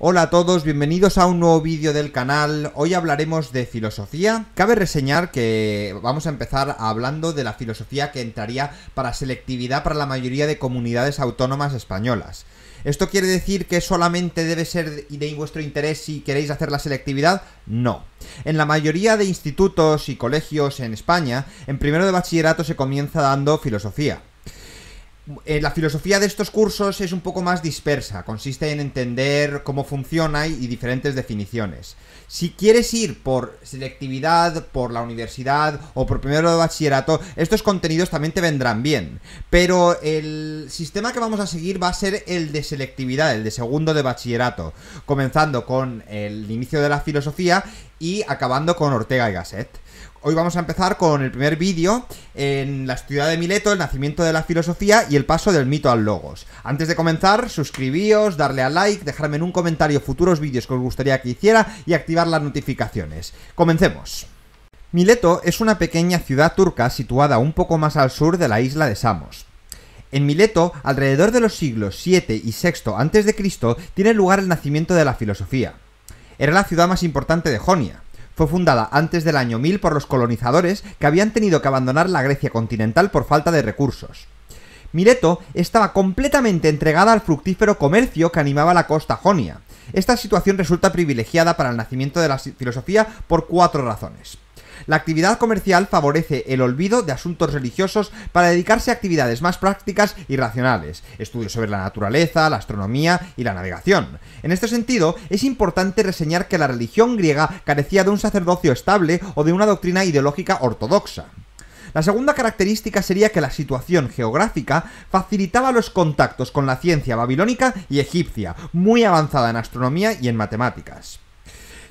Hola a todos, bienvenidos a un nuevo vídeo del canal. Hoy hablaremos de filosofía. Cabe reseñar que vamos a empezar hablando de la filosofía que entraría para selectividad para la mayoría de comunidades autónomas españolas. ¿Esto quiere decir que solamente debe ser de vuestro interés si queréis hacer la selectividad? No. En la mayoría de institutos y colegios en España, en primero de bachillerato se comienza dando filosofía. Eh, la filosofía de estos cursos es un poco más dispersa, consiste en entender cómo funciona y diferentes definiciones. Si quieres ir por selectividad, por la universidad o por primero de bachillerato, estos contenidos también te vendrán bien. Pero el sistema que vamos a seguir va a ser el de selectividad, el de segundo de bachillerato, comenzando con el inicio de la filosofía y acabando con Ortega y Gasset. Hoy vamos a empezar con el primer vídeo en la ciudad de Mileto, el nacimiento de la filosofía y el paso del mito al logos. Antes de comenzar, suscribíos, darle a like, dejarme en un comentario futuros vídeos que os gustaría que hiciera y activar las notificaciones. Comencemos. Mileto es una pequeña ciudad turca situada un poco más al sur de la isla de Samos. En Mileto, alrededor de los siglos 7 VII y 6 a.C., tiene lugar el nacimiento de la filosofía. Era la ciudad más importante de Jonia. Fue fundada antes del año 1000 por los colonizadores que habían tenido que abandonar la Grecia continental por falta de recursos. Mileto estaba completamente entregada al fructífero comercio que animaba la costa jonia. Esta situación resulta privilegiada para el nacimiento de la filosofía por cuatro razones. La actividad comercial favorece el olvido de asuntos religiosos para dedicarse a actividades más prácticas y racionales, estudios sobre la naturaleza, la astronomía y la navegación. En este sentido, es importante reseñar que la religión griega carecía de un sacerdocio estable o de una doctrina ideológica ortodoxa. La segunda característica sería que la situación geográfica facilitaba los contactos con la ciencia babilónica y egipcia, muy avanzada en astronomía y en matemáticas.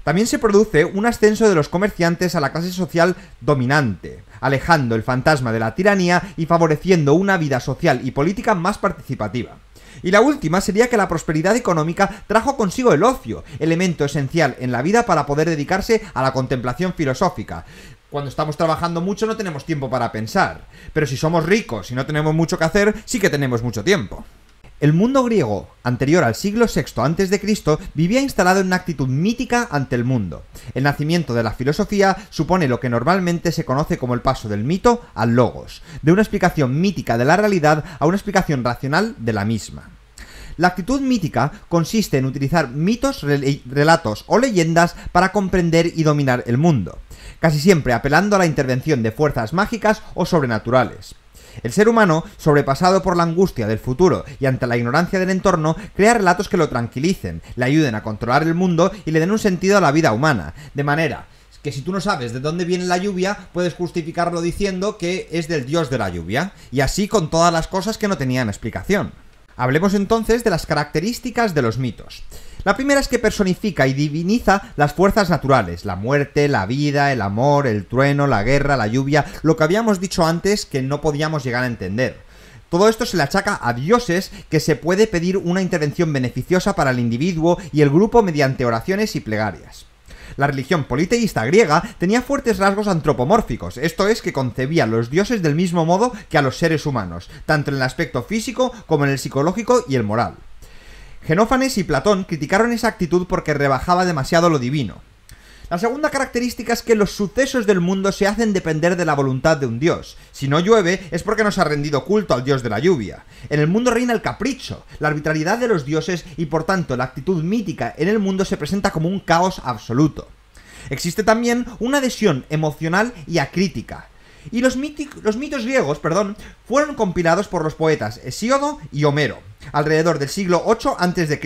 También se produce un ascenso de los comerciantes a la clase social dominante, alejando el fantasma de la tiranía y favoreciendo una vida social y política más participativa. Y la última sería que la prosperidad económica trajo consigo el ocio, elemento esencial en la vida para poder dedicarse a la contemplación filosófica. Cuando estamos trabajando mucho no tenemos tiempo para pensar, pero si somos ricos y no tenemos mucho que hacer, sí que tenemos mucho tiempo. El mundo griego, anterior al siglo VI a.C., vivía instalado en una actitud mítica ante el mundo. El nacimiento de la filosofía supone lo que normalmente se conoce como el paso del mito al logos, de una explicación mítica de la realidad a una explicación racional de la misma. La actitud mítica consiste en utilizar mitos, eh, relatos o leyendas para comprender y dominar el mundo, casi siempre apelando a la intervención de fuerzas mágicas o sobrenaturales. El ser humano, sobrepasado por la angustia del futuro y ante la ignorancia del entorno, crea relatos que lo tranquilicen, le ayuden a controlar el mundo y le den un sentido a la vida humana. De manera que si tú no sabes de dónde viene la lluvia, puedes justificarlo diciendo que es del dios de la lluvia, y así con todas las cosas que no tenían explicación. Hablemos entonces de las características de los mitos. La primera es que personifica y diviniza las fuerzas naturales, la muerte, la vida, el amor, el trueno, la guerra, la lluvia, lo que habíamos dicho antes que no podíamos llegar a entender. Todo esto se le achaca a dioses que se puede pedir una intervención beneficiosa para el individuo y el grupo mediante oraciones y plegarias. La religión politeísta griega tenía fuertes rasgos antropomórficos, esto es que concebía a los dioses del mismo modo que a los seres humanos, tanto en el aspecto físico como en el psicológico y el moral. Genófanes y Platón criticaron esa actitud porque rebajaba demasiado lo divino. La segunda característica es que los sucesos del mundo se hacen depender de la voluntad de un dios. Si no llueve es porque nos ha rendido culto al dios de la lluvia. En el mundo reina el capricho, la arbitrariedad de los dioses y por tanto la actitud mítica en el mundo se presenta como un caos absoluto. Existe también una adhesión emocional y acrítica. Y los, los mitos griegos, perdón, fueron compilados por los poetas Hesíodo y Homero alrededor del siglo VIII a.C.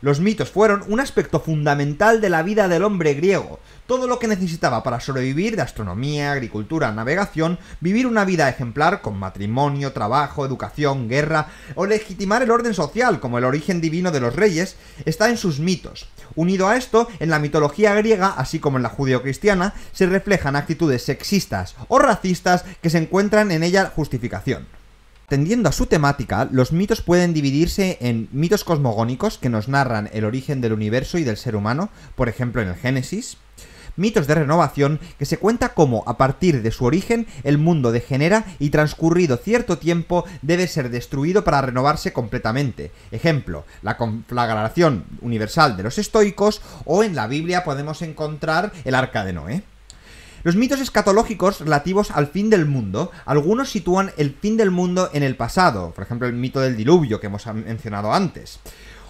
Los mitos fueron un aspecto fundamental de la vida del hombre griego, todo lo que necesitaba para sobrevivir de astronomía, agricultura, navegación, vivir una vida ejemplar con matrimonio, trabajo, educación, guerra, o legitimar el orden social como el origen divino de los reyes, está en sus mitos. Unido a esto, en la mitología griega, así como en la judeocristiana, se reflejan actitudes sexistas o racistas que se encuentran en ella justificación. Tendiendo a su temática, los mitos pueden dividirse en mitos cosmogónicos que nos narran el origen del universo y del ser humano, por ejemplo en el Génesis, mitos de renovación que se cuenta cómo a partir de su origen el mundo degenera y transcurrido cierto tiempo debe ser destruido para renovarse completamente. Ejemplo, la conflagración universal de los estoicos o en la Biblia podemos encontrar el arca de Noé. Los mitos escatológicos relativos al fin del mundo, algunos sitúan el fin del mundo en el pasado, por ejemplo el mito del diluvio que hemos mencionado antes.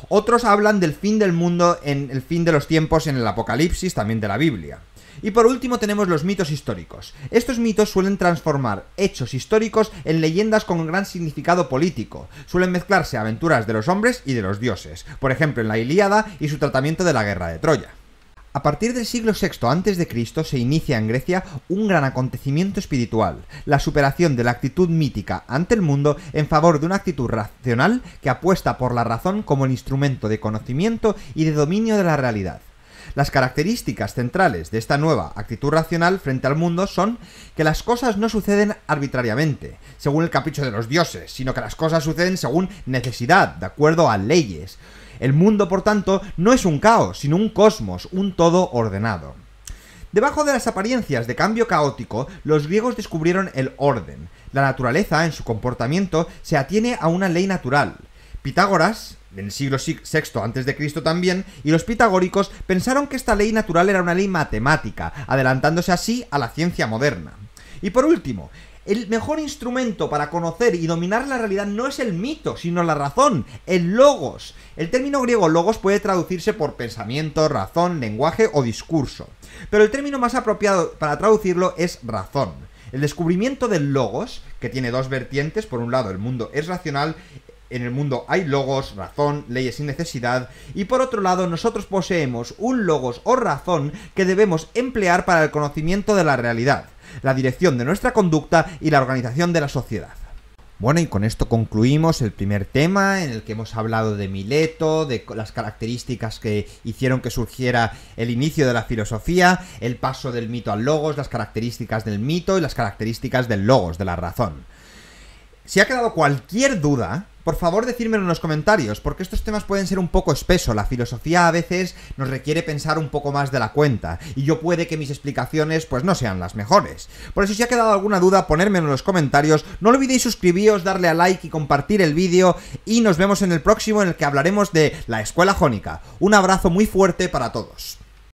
Otros hablan del fin del mundo en el fin de los tiempos en el Apocalipsis, también de la Biblia. Y por último tenemos los mitos históricos. Estos mitos suelen transformar hechos históricos en leyendas con gran significado político. Suelen mezclarse aventuras de los hombres y de los dioses, por ejemplo en la Ilíada y su tratamiento de la guerra de Troya. A partir del siglo VI a.C. se inicia en Grecia un gran acontecimiento espiritual, la superación de la actitud mítica ante el mundo en favor de una actitud racional que apuesta por la razón como el instrumento de conocimiento y de dominio de la realidad. Las características centrales de esta nueva actitud racional frente al mundo son que las cosas no suceden arbitrariamente, según el capricho de los dioses, sino que las cosas suceden según necesidad, de acuerdo a leyes. El mundo, por tanto, no es un caos, sino un cosmos, un todo ordenado. Debajo de las apariencias de cambio caótico, los griegos descubrieron el orden. La naturaleza, en su comportamiento, se atiene a una ley natural. Pitágoras, en el siglo VI a.C. también, y los pitagóricos pensaron que esta ley natural era una ley matemática, adelantándose así a la ciencia moderna. Y por último, el mejor instrumento para conocer y dominar la realidad no es el mito, sino la razón, el logos. El término griego logos puede traducirse por pensamiento, razón, lenguaje o discurso. Pero el término más apropiado para traducirlo es razón. El descubrimiento del logos, que tiene dos vertientes, por un lado el mundo es racional en el mundo hay logos, razón, leyes sin necesidad, y por otro lado nosotros poseemos un logos o razón que debemos emplear para el conocimiento de la realidad, la dirección de nuestra conducta y la organización de la sociedad. Bueno, y con esto concluimos el primer tema en el que hemos hablado de Mileto, de las características que hicieron que surgiera el inicio de la filosofía, el paso del mito al logos, las características del mito y las características del logos, de la razón. Si ha quedado cualquier duda, por favor decírmelo en los comentarios, porque estos temas pueden ser un poco espesos. La filosofía a veces nos requiere pensar un poco más de la cuenta, y yo puede que mis explicaciones pues no sean las mejores. Por eso si ha quedado alguna duda, ponérmelo en los comentarios. No olvidéis suscribiros, darle a like y compartir el vídeo, y nos vemos en el próximo en el que hablaremos de la escuela jónica. Un abrazo muy fuerte para todos.